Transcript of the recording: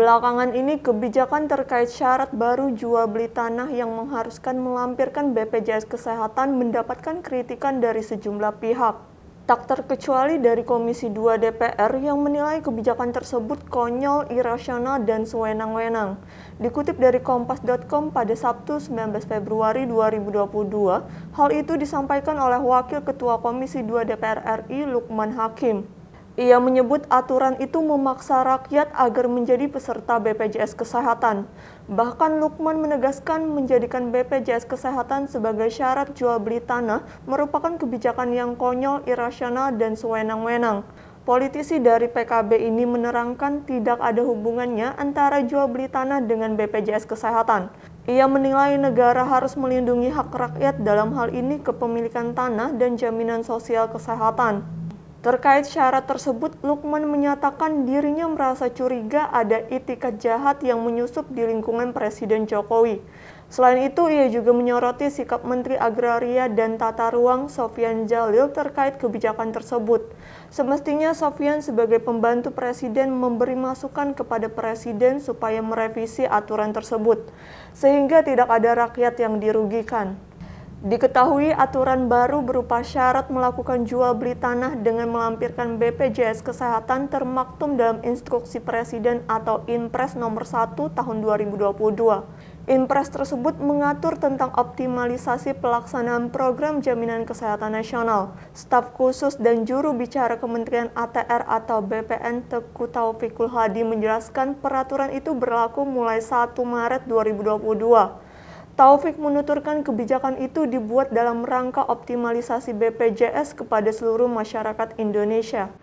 Belakangan ini kebijakan terkait syarat baru jual beli tanah yang mengharuskan melampirkan BPJS Kesehatan mendapatkan kritikan dari sejumlah pihak. Tak terkecuali dari Komisi 2 DPR yang menilai kebijakan tersebut konyol, irasional, dan sewenang-wenang. Dikutip dari Kompas.com pada Sabtu 19 Februari 2022, hal itu disampaikan oleh Wakil Ketua Komisi 2 DPR RI Lukman Hakim. Ia menyebut aturan itu memaksa rakyat agar menjadi peserta BPJS Kesehatan. Bahkan Lukman menegaskan menjadikan BPJS Kesehatan sebagai syarat jual beli tanah merupakan kebijakan yang konyol, irasional, dan sewenang-wenang. Politisi dari PKB ini menerangkan tidak ada hubungannya antara jual beli tanah dengan BPJS Kesehatan. Ia menilai negara harus melindungi hak rakyat dalam hal ini kepemilikan tanah dan jaminan sosial kesehatan. Terkait syarat tersebut, Lukman menyatakan dirinya merasa curiga ada itikat jahat yang menyusup di lingkungan Presiden Jokowi. Selain itu, ia juga menyoroti sikap Menteri Agraria dan Tata Ruang Sofian Jalil terkait kebijakan tersebut. Semestinya Sofian sebagai pembantu Presiden memberi masukan kepada Presiden supaya merevisi aturan tersebut, sehingga tidak ada rakyat yang dirugikan. Diketahui aturan baru berupa syarat melakukan jual beli tanah dengan melampirkan BPJS Kesehatan termaktum dalam Instruksi Presiden atau Inpres Nomor 1 Tahun 2022. Inpres tersebut mengatur tentang optimalisasi pelaksanaan program jaminan kesehatan nasional. Staf khusus dan juru bicara Kementerian ATR atau BPN Teku Taufikul Hadi menjelaskan peraturan itu berlaku mulai 1 Maret 2022. Taufik menuturkan kebijakan itu dibuat dalam rangka optimalisasi BPJS kepada seluruh masyarakat Indonesia.